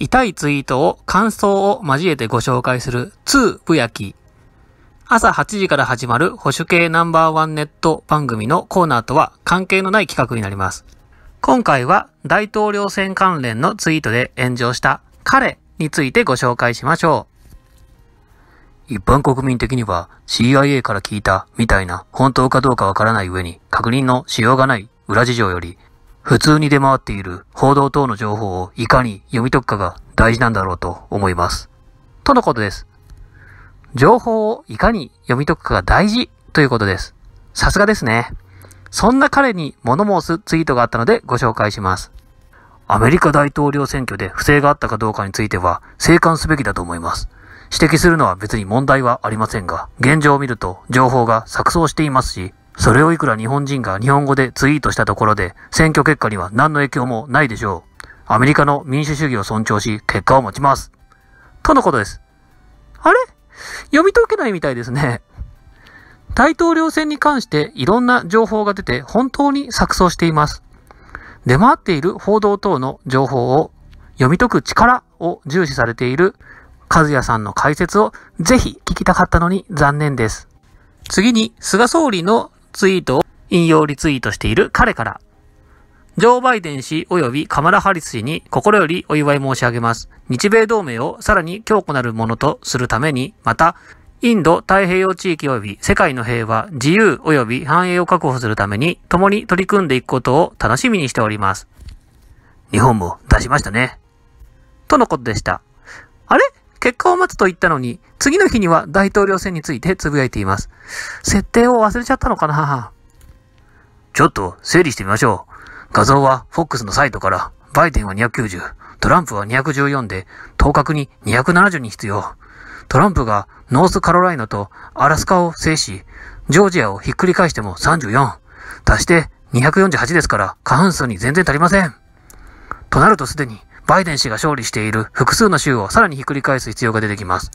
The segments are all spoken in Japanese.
痛いツイートを感想を交えてご紹介する2ぶやき。朝8時から始まる保守系ナンバーワンネット番組のコーナーとは関係のない企画になります。今回は大統領選関連のツイートで炎上した彼についてご紹介しましょう。一般国民的には CIA から聞いたみたいな本当かどうかわからない上に確認のしようがない裏事情より普通に出回っている報道等の情報をいかに読み解くかが大事なんだろうと思います。とのことです。情報をいかに読み解くかが大事ということです。さすがですね。そんな彼に物申すツイートがあったのでご紹介します。アメリカ大統領選挙で不正があったかどうかについては、静観すべきだと思います。指摘するのは別に問題はありませんが、現状を見ると情報が錯綜していますし、それをいくら日本人が日本語でツイートしたところで、選挙結果には何の影響もないでしょう。アメリカの民主主義を尊重し、結果を持ちます。とのことです。あれ読み解けないみたいですね。大統領選に関していろんな情報が出て本当に錯綜しています。出回っている報道等の情報を読み解く力を重視されている和也さんの解説をぜひ聞きたかったのに残念です。次に菅総理のツイートを引用リツイートしている彼から、ジョー・バイデン氏及びカマラ・ハリス氏に心よりお祝い申し上げます。日米同盟をさらに強固なるものとするために、また、インド太平洋地域及び世界の平和、自由及び繁栄を確保するために共に取り組んでいくことを楽しみにしております。日本も出しましたね。とのことでした。あれ結果を待つと言ったのに、次の日には大統領選についてつぶやいています。設定を忘れちゃったのかなちょっと整理してみましょう。画像は FOX のサイトから、バイデンは290、トランプは214で、当確に270に必要。トランプがノースカロライナとアラスカを制し、ジョージアをひっくり返しても34。足して248ですから過半数に全然足りません。となるとすでにバイデン氏が勝利している複数の州をさらにひっくり返す必要が出てきます。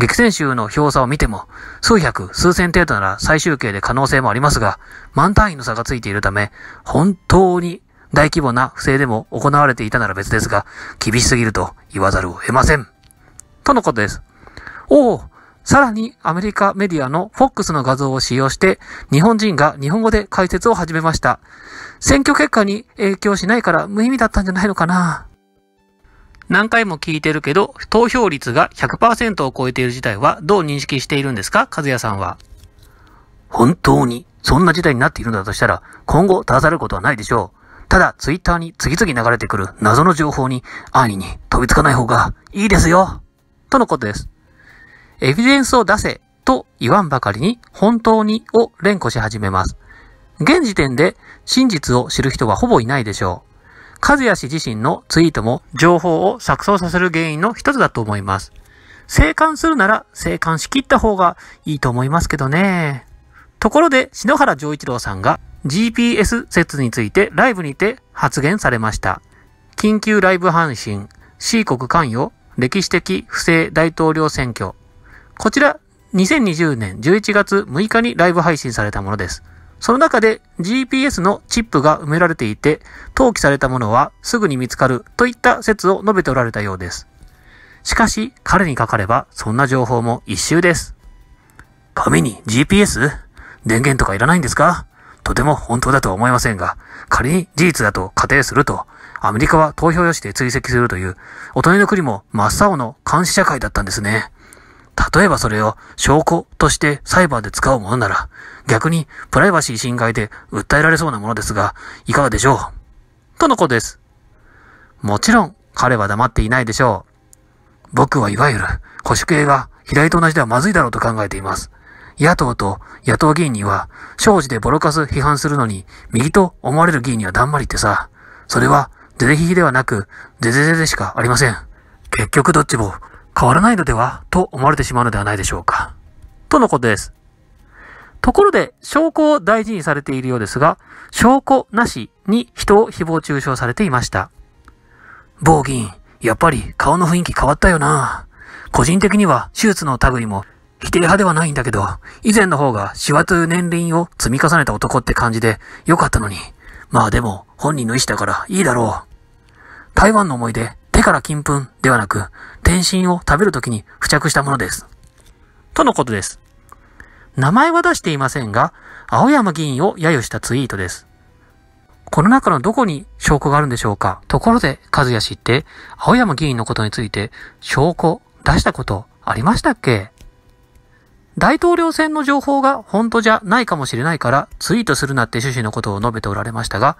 激戦州の票差を見ても、数百、数千程度なら最終形で可能性もありますが、万単位の差がついているため、本当に大規模な不正でも行われていたなら別ですが、厳しすぎると言わざるを得ません。とのことです。おお、さらにアメリカメディアの FOX の画像を使用して、日本人が日本語で解説を始めました。選挙結果に影響しないから無意味だったんじゃないのかな何回も聞いてるけど、投票率が100%を超えている事態はどう認識しているんですか和也さんは。本当に、そんな事態になっているんだとしたら、今後正されることはないでしょう。ただ、ツイッターに次々流れてくる謎の情報に、安易に飛びつかない方がいいですよとのことです。エビデンスを出せと言わんばかりに、本当にを連呼し始めます。現時点で真実を知る人はほぼいないでしょう。和也氏自身のツイートも情報を錯綜させる原因の一つだと思います。生還するなら生還しきった方がいいと思いますけどね。ところで、篠原丈一郎さんが GPS 説についてライブにて発言されました。緊急ライブ配信、C 国関与、歴史的不正大統領選挙。こちら、2020年11月6日にライブ配信されたものです。その中で GPS のチップが埋められていて、登記されたものはすぐに見つかるといった説を述べておられたようです。しかし、彼にかかればそんな情報も一周です。紙に GPS? 電源とかいらないんですかとても本当だとは思いませんが、仮に事実だと仮定すると、アメリカは投票用紙で追跡するという、お隣の国も真っ青の監視社会だったんですね。例えばそれを証拠として裁判で使うものなら、逆にプライバシー侵害で訴えられそうなものですが、いかがでしょうとのことです。もちろん、彼は黙っていないでしょう。僕はいわゆる保守系が左と同じではまずいだろうと考えています。野党と野党議員には、生じでボロカス批判するのに、右と思われる議員にはだんまりってさ、それは、ゼレヒヒではなく、ゼゼゼでしかありません。結局どっちも変わらないのではと思われてしまうのではないでしょうか。とのことです。ところで、証拠を大事にされているようですが、証拠なしに人を誹謗中傷されていました。暴銀、やっぱり顔の雰囲気変わったよな。個人的には手術の類も否定派ではないんだけど、以前の方がシワという年輪を積み重ねた男って感じで良かったのに。まあでも、本人の意思だからいいだろう。台湾の思い出、手から金粉ではなく、天津を食べるときに付着したものです。とのことです。名前は出していませんが、青山議員を揶揄したツイートです。この中のどこに証拠があるんでしょうかところで、和也氏って、青山議員のことについて、証拠、出したこと、ありましたっけ大統領選の情報が本当じゃないかもしれないからツイートするなって趣旨のことを述べておられましたが、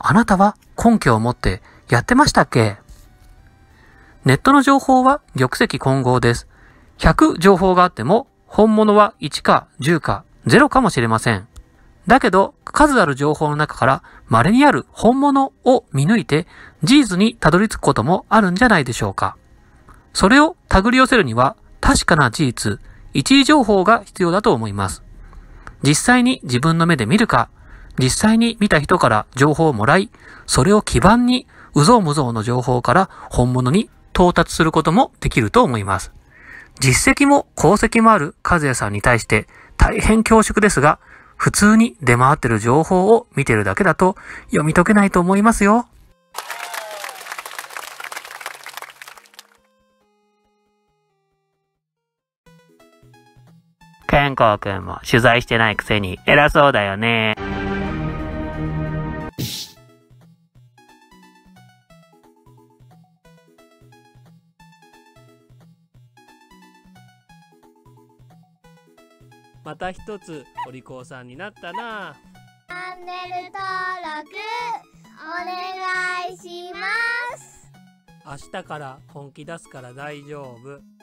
あなたは根拠を持ってやってましたっけネットの情報は玉石混合です。100情報があっても、本物は1か10か0かもしれません。だけど、数ある情報の中から稀にある本物を見抜いて、事実にたどり着くこともあるんじゃないでしょうか。それを手繰り寄せるには、確かな事実、一位情報が必要だと思います。実際に自分の目で見るか、実際に見た人から情報をもらい、それを基盤に、うぞうむぞうの情報から本物に到達することもできると思います。実績も功績もある和也さんに対して大変恐縮ですが、普通に出回ってる情報を見てるだけだと読み解けないと思いますよ。健康くんも取材してないくせに偉そうだよね。また一つお利口さんになったなチャンネル登録お願いします明日から本気出すから大丈夫